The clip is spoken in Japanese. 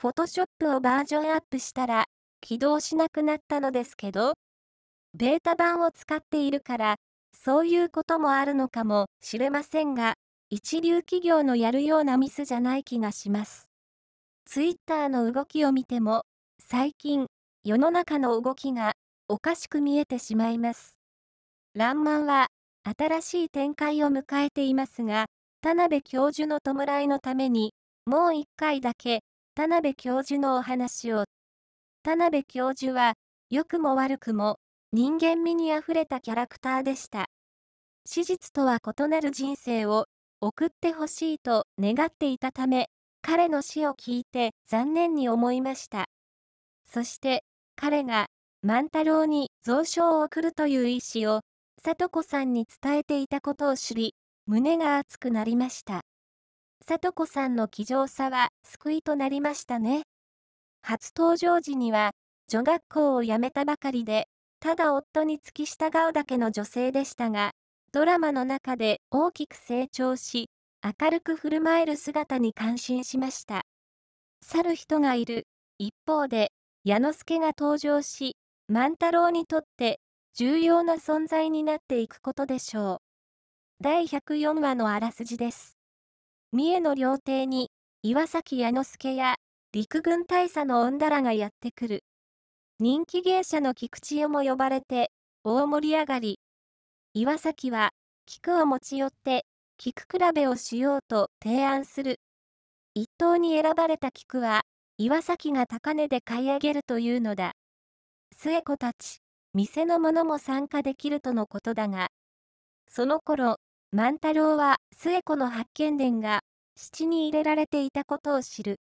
Photoshop をバージョンアップしたら、起動しなくなったのですけど、ベータ版を使っているから、そういうこともあるのかもしれませんが、一流企業のやるようなミスじゃない気がします。twitter の動きを見ても、最近、世の中の動きがおかしく見えてしまいます。らんまんは、新しい展開を迎えていますが、田辺教授の弔いのために、もう一回だけ、田辺教授のお話を。田辺教授は、良くも悪くも、人間味にあふれたキャラクターでした。史実とは異なる人生を送ってほしいと願っていたため、彼の死を聞いて残念に思いました。そして、彼が万太郎に蔵書を送るという意思を、聡子さんに伝えていたことを知り、胸が熱くなりました。里子さんの気丈さは救いとなりましたね。初登場時には、女学校を辞めたばかりで、ただ夫に付き従うだけの女性でしたが、ドラマの中で大きく成長し、明るく振る舞える姿に感心しました。去る人がいる。一方で、矢之助が登場し、万太郎にとって重要な存在になっていくことでしょう。第104話のあらすじです。三重の料亭に、岩崎弥之助や、陸軍大佐の女らがやってくる。人気芸者の菊千代も呼ばれて、大盛り上がり。岩崎は、菊を持ち寄って、菊比べをしようと提案する。一等に選ばれた菊は、岩崎が高値で買い上げるというのだ。末子たち、店の者も参加できるとのことだが、その頃、万太郎は末子の発見伝が七に入れられていたことを知る。